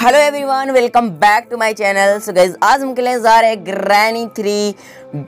hello everyone welcome back to my channel so guys आज हम खेलने जा रहे हैं ग्रैनी थ्री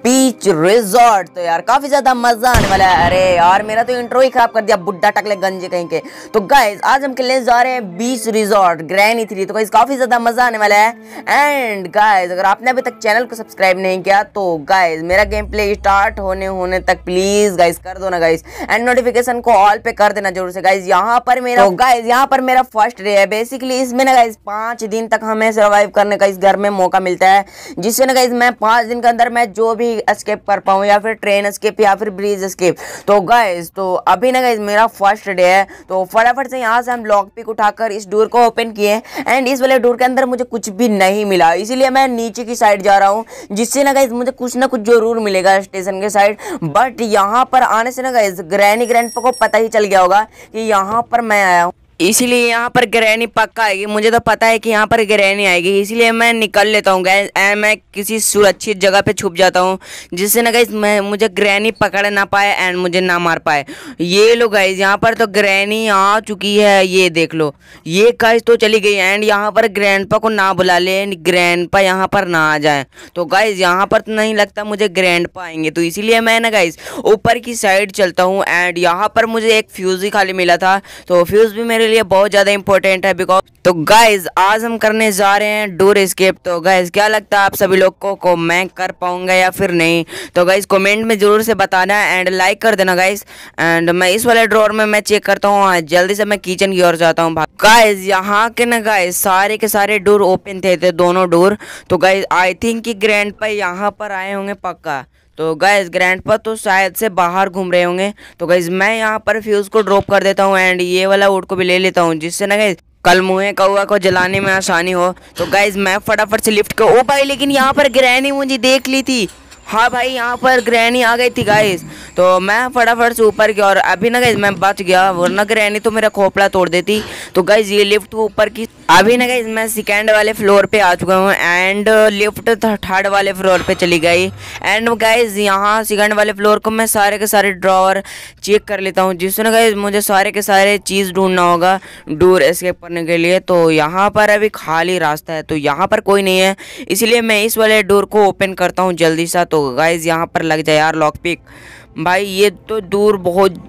बीच रिजॉर्ट तो यार काफ़ी ज़्यादा मज़ा आने वाला है अरे यार मेरा तो इंट्रो ही ख़राब कर दिया बुड्ढा टकले गंजे कहीं के तो गाइज आज हम खेलने जा रहे हैं बीच रिजॉर्ट ग्रैनी थ्री तो गाइज काफ़ी ज़्यादा मज़ा आने वाला है एंड गाइज अगर आपने अभी तक चैनल को सब्सक्राइब नहीं किया तो गाइज मेरा गेम प्ले स्टार्ट होने होने तक प्लीज़ गाइज कर दो ना गाइज एंड नोटिफिकेशन को ऑल पे कर देना जरूर से गाइज यहाँ पर मेरा गाइज तो यहाँ पर मेरा फर्स्ट डे है बेसिकली इसमें ना गाइज पाँच दिन तक हमें सर्वाइव करने का इस घर में मौका मिलता है जिससे ना गाइज मैं पाँच दिन के अंदर मैं जो भी स्केप कर पाऊँ या फिर ट्रेन स्केप या फिर ब्रिज स्केप तो गाइज तो अभी ना गाइज मेरा फर्स्ट डे है तो फटाफट से यहाँ से हम लॉक पिक उठाकर इस डोर को ओपन किए एंड इस वाले डोर के अंदर मुझे कुछ भी नहीं मिला इसीलिए मैं नीचे की साइड जा रहा हूँ जिससे ना गाइज मुझे कुछ ना कुछ जरूर मिलेगा स्टेशन के साइड बट यहाँ पर आने से ना गाइज ग्रैनी ग्रैंड को पता ही चल गया होगा कि यहाँ पर मैं आया हूँ इसलिए यहाँ पर ग्रहणी पक्का आएगी मुझे तो पता है कि यहाँ पर ग्रहणी आएगी इसलिए मैं निकल लेता हूँ गैस मैं किसी सुरक्षित जगह पे छुप जाता हूँ जिससे ना गैस मैं मुझे ग्रहणी पकड़ ना पाए एंड मुझे ना मार पाए ये लो गैस यहाँ पर तो ग्रहणी आ चुकी है ये देख लो ये गैस तो चली गई एंड यहाँ पर ग्रैंडपा को ना बुला ले ग्रैंडपा यहाँ पर ना आ जाए तो गैस यहाँ पर तो नहीं लगता मुझे ग्रैंडपा आएंगे तो इसीलिए मैं ना गैस ऊपर की साइड चलता हूँ एंड यहाँ पर मुझे एक फ्यूज़ ही खाली मिला था तो फ्यूज़ भी मेरे लिए बहुत ज़्यादा इंपॉर्टेंट है बिकॉज तो गाइज आज हम करने जा रहे हैं डूर स्केप तो गाइज क्या लगता है आप सभी लोग को, को मैं कर पाऊंगा या फिर नहीं तो गाइज कमेंट में ज़रूर से बताना एंड लाइक कर देना गाइज एंड मैं इस वाले ड्रॉर में मैं चेक करता हूँ हाँ, जल्दी से मैं किचन की ओर जाता हूँ गाइज यहाँ के ना गाइज सारे के सारे डोर ओपन थे, थे दोनों डोर तो गाइज आई थिंक कि ग्रैंड पर यहाँ पर आए होंगे पक्का तो गैस पर तो शायद से बाहर घूम रहे होंगे तो गैस मैं यहाँ पर फ्यूज़ को ड्रॉप कर देता हूँ एंड ये वाला वोट को भी ले लेता हूँ जिससे ना गैस कल मुहे कौआ को जलाने में आसानी हो तो गाइज मैं फटाफट से लिफ्ट कर ओ भाई लेकिन यहाँ पर ग्रहणी मुझे देख ली थी हाँ भाई यहाँ पर ग्रहणी आ गई थी गाइस तो मैं फटाफट से ऊपर गया और अभी ना गई मैं बच गया वरना ग्रहणी तो मेरा खोपड़ा तोड़ देती तो गाइज ये लिफ्ट ऊपर की अभी ना गई मैं सेकेंड वाले फ्लोर पे आ चुका हूँ एंड लिफ्ट थर्ड वाले फ्लोर पे चली गई एंड गाइज यहाँ सेकेंड वाले फ्लोर को मैं सारे के सारे ड्रॉवर चेक कर लेता हूँ जिसने गई मुझे सारे के सारे चीज़ ढूंढना होगा डोर एस्केप करने के लिए तो यहाँ पर अभी खाली रास्ता है तो यहाँ पर कोई नहीं है इसलिए मैं इस वाले डोर को ओपन करता हूँ जल्दी सा तो गाइज यहाँ पर लग जाए यार लॉक पिक भाई ये तो दूर बहुत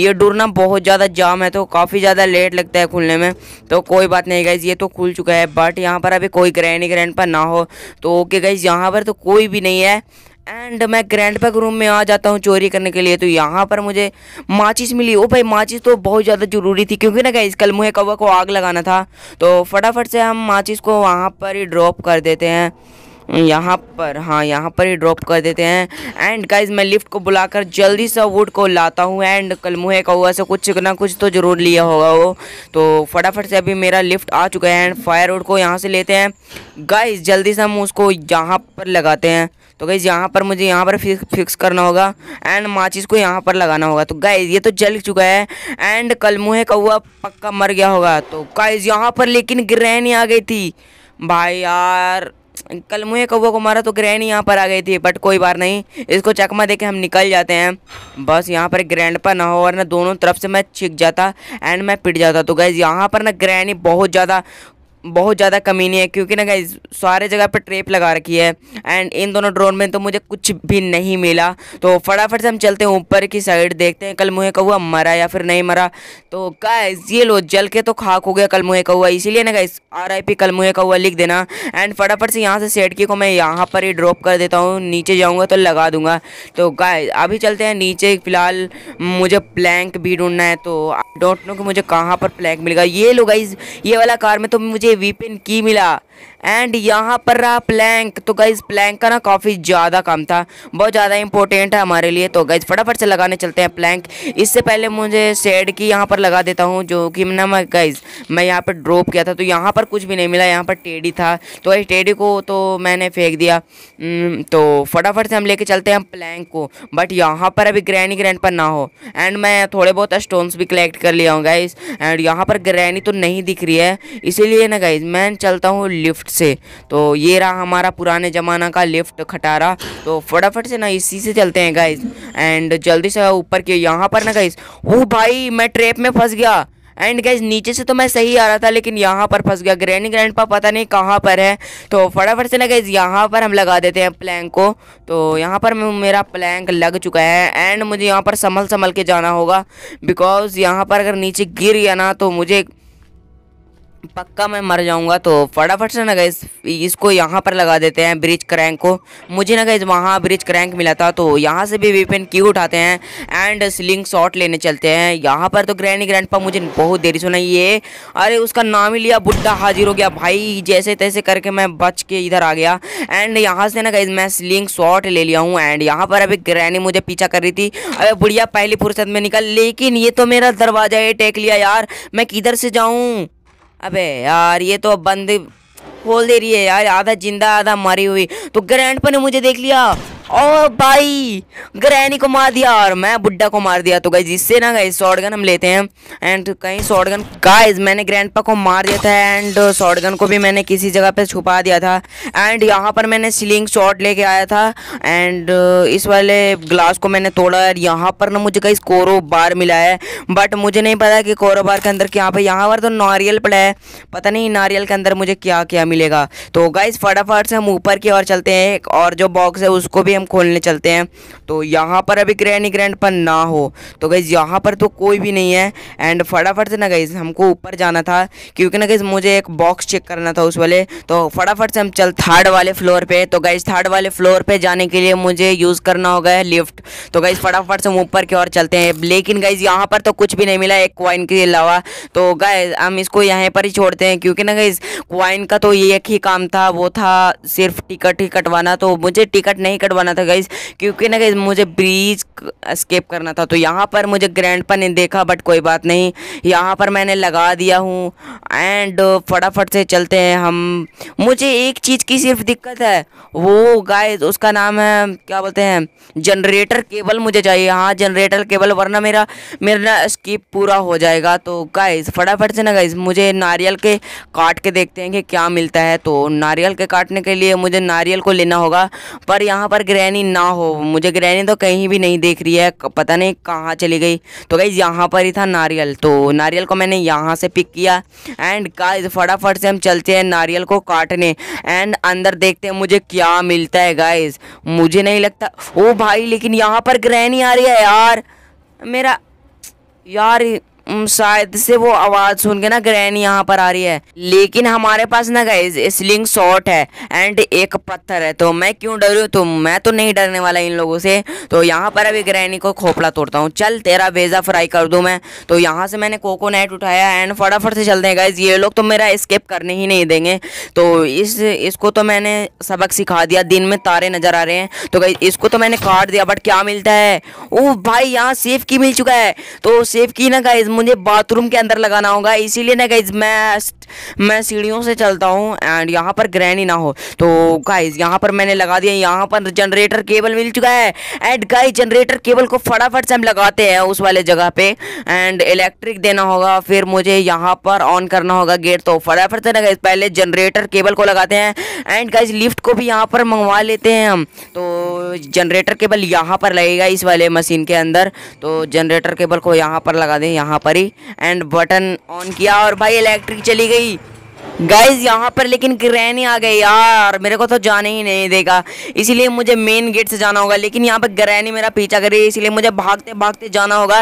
ये डोर ना बहुत ज़्यादा जाम है तो काफ़ी ज़्यादा लेट लगता है खुलने में तो कोई बात नहीं गाइज ये तो खुल चुका है बट यहाँ पर अभी कोई ग्रैंड ग्रैंड पर ना हो तो ओके गाइज यहाँ पर तो कोई भी नहीं है एंड मैं ग्रैंड पैक रूम में आ जाता हूँ चोरी करने के लिए तो यहाँ पर मुझे माचिस मिली ओ भाई माचिस तो बहुत ज़्यादा ज़रूरी थी क्योंकि ना गाइज कल मुझे कौवा को आग लगाना था तो फटाफट से हम माचिस को वहाँ पर ही ड्रॉप कर देते हैं यहाँ पर हाँ यहाँ पर ही ड्रॉप कर देते हैं एंड गाइज मैं लिफ्ट को बुलाकर जल्दी से वुड को लाता हूँ एंड कल मुहे का हुआ से कुछ ना कुछ तो ज़रूर लिया होगा वो तो फटाफट से अभी मेरा लिफ्ट आ चुका है एंड फायर वुड को यहाँ से लेते हैं गाइज जल्दी से हम उसको यहाँ पर लगाते हैं तो गाइज़ यहाँ पर मुझे यहाँ पर फिक्स करना होगा एंड माचिस को यहाँ पर लगाना होगा तो गाइज़ ये तो जल चुका है एंड कल मुँह का हुआ पक्का मर गया होगा तो गाइज़ यहाँ पर लेकिन ग्रहण ही आ गई थी भाई यार कल मुहे कौवा को मारा तो ग्रैंड यहाँ पर आ गई थी बट कोई बार नहीं इसको चकमा दे के हम निकल जाते हैं बस यहाँ पर ग्रैंड पर ना हो वरना दोनों तरफ से मैं छिक जाता एंड मैं पिट जाता तो गैज़ यहाँ पर ना ग्रैंड ही बहुत ज़्यादा बहुत ज़्यादा कमी नहीं है क्योंकि ना गाइज सारे जगह पर ट्रेप लगा रखी है एंड इन दोनों ड्रोन में तो मुझे कुछ भी नहीं मिला तो फटाफट से हम चलते हैं ऊपर की साइड देखते हैं कल मुहे कौआ मरा या फिर नहीं मरा तो गाइज ये लो जल के तो खाक हो गया कल मुहे कौआ इसीलिए ना गाइज आर आई पी कल मुहे कौआ लिख देना एंड फटाफट से यहाँ से सेटकी को मैं यहाँ पर ही ड्रॉप कर देता हूँ नीचे जाऊँगा तो लगा दूंगा तो गाइज अभी चलते हैं नीचे फिलहाल मुझे प्लैंक भी ढूंढना है तो डोंट नो कि मुझे कहाँ पर प्लैंक मिलेगा ये लो गाइज ये वाला कार में तो मुझे मुझे विपिन की मिला एंड यहाँ पर रहा प्लैंक तो गाइज प्लैंक का ना काफ़ी ज़्यादा काम था बहुत ज़्यादा इंपॉर्टेंट है हमारे लिए तो गाइज फटाफट से लगाने चलते हैं प्लैंक इससे पहले मुझे सेड की यहाँ पर लगा देता हूँ जो कि ना मैं गाइज मैं यहाँ पर ड्रॉप किया था तो यहाँ पर कुछ भी नहीं मिला यहाँ पर टेडी था तो गाइज टेडी को तो मैंने फेंक दिया हम्म, तो फटाफट से हम लेके चलते हैं प्लैंक को बट यहाँ पर अभी ग्रैनी ग्रैंड पर ना हो एंड मैं थोड़े बहुत स्टोन्स भी कलेक्ट कर लिया हूँ गाइज एंड यहाँ पर ग्रैनी तो नहीं दिख रही है इसीलिए ना गाइज मैं चलता हूँ लिफ्ट लिफ्ट से तो ये रहा हमारा पुराने ज़माना का लिफ्ट खटारा तो फटाफट से ना इसी से चलते हैं गाइज एंड जल्दी से ऊपर के यहाँ पर ना गाइज वो भाई मैं ट्रेप में फंस गया एंड गैस नीचे से तो मैं सही आ रहा था लेकिन यहाँ पर फंस गया ग्रैनी ग्रैंड पा पता नहीं कहाँ पर है तो फटाफट से ना गैस यहाँ पर हम लगा देते हैं प्लैंक को तो यहाँ पर मेरा प्लैंक लग चुका है एंड मुझे यहाँ पर संभल संभल के जाना होगा बिकॉज़ यहाँ पर अगर नीचे गिर गया ना तो मुझे पक्का मैं मर जाऊंगा तो फटाफट से ना गई इसको यहाँ पर लगा देते हैं ब्रिज क्रैंक को मुझे ना गई वहाँ ब्रिज क्रैंक मिला था तो यहाँ से भी वेपन क्यू उठाते हैं एंड स्लिंग शॉट लेने चलते हैं यहाँ पर तो ग्रैंड ग्रैंड पर मुझे बहुत देरी सुना ये अरे उसका नाम ही लिया बुढ़ा हाजिर हो गया भाई जैसे तैसे करके मैं बच के इधर आ गया एंड यहाँ से ना गई मैं स्लिंग शॉट ले लिया हूँ एंड यहाँ पर अभी ग्रैनी मुझे पीछा कर रही थी अरे बुढ़िया पहली फुर्सत में निकल लेकिन ये तो मेरा दरवाज़ा है टेक लिया यार मैं किधर से जाऊँ अबे यार ये तो बंद खोल दे रही है यार आधा जिंदा आधा मरी हुई तो ग्रैंड पर ने मुझे देख लिया ओ भाई ग्रैनी को मार दिया और मैं बुड्ढा को मार दिया तो गाइज इससे ना गाइज शॉर्टगन हम लेते हैं एंड कहीं शॉर्टगन गाइज मैंने ग्रैंड को मार दिया था एंड शॉर्टगन को भी मैंने किसी जगह पे छुपा दिया था एंड यहाँ पर मैंने सिलिंग शॉट लेके आया था एंड इस वाले ग्लास को मैंने तोड़ा है यहाँ पर ना मुझे कहीं कोरो बार मिला है बट मुझे नहीं पता कि कोरो बार के अंदर क्या पर यहाँ पर तो नारियल पड़ा है पता नहीं नारियल के अंदर मुझे क्या क्या मिलेगा तो गाइज फटाफट से हम ऊपर की ओर चलते हैं और जो बॉक्स है उसको भी हम खोलने चलते हैं तो यहाँ पर अभी ग्रैंड ग्रैंड पर ना हो तो गई यहाँ पर तो कोई भी नहीं है एंड फटाफट से ना गई हमको ऊपर जाना था क्योंकि ना गई मुझे एक बॉक्स चेक करना था उस वाले तो फटाफट से हम चल थर्ड वाले फ्लोर पर तो गई थर्ड वाले फ्लोर पर जाने के लिए मुझे यूज़ करना होगा है लिफ्ट तो गई फटाफट से हम ऊपर की ओर चलते हैं लेकिन गाइज यहाँ पर तो कुछ भी नहीं मिला एक क्वाइन के अलावा तो गए हम इसको यहाँ पर ही छोड़ते हैं क्योंकि ना गई क्वाइन का तो एक ही काम था वो था सिर्फ टिकट ही कटवाना तो मुझे टिकट नहीं कटवाना जाना था गाइज क्योंकि ना गाइज मुझे ब्रिज स्केप करना था तो यहाँ पर मुझे ग्रैंड पर नहीं देखा बट कोई बात नहीं यहाँ पर मैंने लगा दिया हूँ एंड फटाफट से चलते हैं हम मुझे एक चीज़ की सिर्फ दिक्कत है वो गाइज उसका नाम है क्या बोलते हैं जनरेटर केबल मुझे चाहिए हाँ जनरेटर केबल वरना मेरा मेरा ना स्कीप पूरा हो जाएगा तो गाइज फटाफट से ना गाइज मुझे नारियल के काट के देखते हैं कि क्या मिलता है तो नारियल के काटने के लिए मुझे नारियल को लेना होगा पर यहाँ पर ग्रैनी ना हो मुझे ग्रैनी तो कहीं भी नहीं देख रही है पता नहीं कहाँ चली गई तो गई यहाँ पर ही था नारियल तो नारियल को मैंने यहाँ से पिक किया एंड गाइज फटाफट से हम चलते हैं नारियल को काटने एंड अंदर देखते हैं मुझे क्या मिलता है गाइज मुझे नहीं लगता ओ भाई लेकिन यहाँ पर ग्रैनी आ रही है यार मेरा यार शायद से वो आवाज़ सुन के ना ग्रहण यहाँ पर आ रही है लेकिन हमारे पास ना गई स्लिंग शॉट है एंड एक पत्थर है तो मैं क्यों डर तो मैं तो नहीं डरने वाला इन लोगों से तो यहाँ पर अभी ग्रहणी को खोपड़ा तोड़ता हूँ चल तेरा वेजा फ्राई कर दू मैं तो यहाँ से मैंने कोकोनट उठाया एंड फटाफट से चलते हैं गाइज ये लोग तो मेरा स्केप करने ही नहीं देंगे तो इस इसको तो मैंने सबक सिखा दिया दिन में तारे नज़र आ रहे हैं तो गाइज इसको तो मैंने काट दिया बट क्या मिलता है ओ भाई यहाँ सेफ की मिल चुका है तो सेफ की ना गाइज मुझे बाथरूम के अंदर लगाना होगा इसीलिए ना गई मैं मैं सीढ़ियों से चलता हूँ एंड यहाँ पर ग्रैनी ना हो तो गाइज यहाँ पर मैंने लगा दिया यहाँ पर जनरेटर केबल मिल चुका है एंड गाइज जनरेटर केबल को फटाफट से हम लगाते हैं उस वाले जगह पे एंड इलेक्ट्रिक देना होगा फिर मुझे यहाँ पर ऑन करना होगा गेट तो फटाफट से ना पहले जनरेटर केबल को लगाते हैं एंड गाइज लिफ्ट को भी यहाँ पर मंगवा लेते हैं हम तो जनरेटर केबल यहाँ पर लगेगा इस वाले मशीन के अंदर तो जनरेटर केबल को यहाँ पर लगा दें यहाँ पर ही एंड बटन ऑन किया और भाई इलेक्ट्रिक चली गई गई गाइज यहाँ पर लेकिन किरैनी आ गई यार मेरे को तो जाने ही नहीं देगा इसीलिए मुझे मेन गेट से जाना होगा लेकिन यहाँ पर गरैनी मेरा पीछा कर रही है इसीलिए मुझे भागते भागते जाना होगा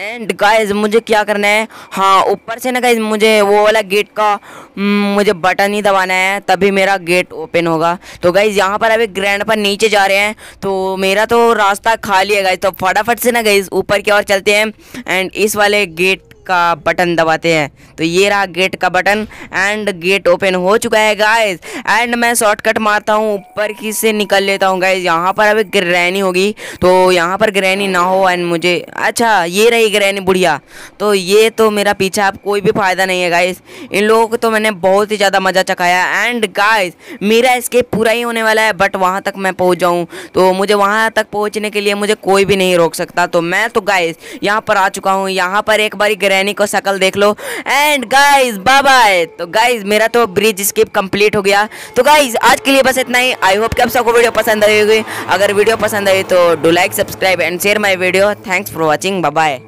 एंड गाइज मुझे क्या करना है हाँ ऊपर से ना गाइज मुझे वो वाला गेट का हम्म, मुझे बटन ही दबाना है तभी मेरा गेट ओपन होगा तो गाइज यहाँ पर अभी ग्रैंड पर नीचे जा रहे हैं तो मेरा तो रास्ता खाली है गाइज तो फटाफट से ना गाइज ऊपर की ओर चलते हैं एंड इस वाले गेट का बटन दबाते हैं तो ये रहा गेट का बटन एंड गेट ओपन हो चुका है गाइज एंड मैं शॉर्टकट मारता हूँ ऊपर की से निकल लेता हूँ गाइज यहाँ पर अभी ग्रहणी होगी तो यहाँ पर ग्रहणी ना हो एंड मुझे अच्छा ये रही ग्रहणी बुढ़िया तो ये तो मेरा पीछा अब कोई भी फ़ायदा नहीं है गाइज इन लोगों को तो मैंने बहुत ही ज़्यादा मज़ा चखाया एंड गाइज मेरा इसके पूरा ही होने वाला है बट वहाँ तक मैं पहुँच जाऊँ तो मुझे वहाँ तक पहुँचने के लिए मुझे कोई भी नहीं रोक सकता तो मैं तो गाइज यहाँ पर आ चुका हूँ यहाँ पर एक बारी ग्रैनी नैनी को शकल देख लो एंड गाइज बाय बाय तो गाइज मेरा तो ब्रिज स्किप कंप्लीट हो गया तो गाइज आज के लिए बस इतना ही आई होप कि आप सबको वीडियो पसंद आई होगी अगर वीडियो पसंद आई तो do like subscribe and share my video thanks for watching bye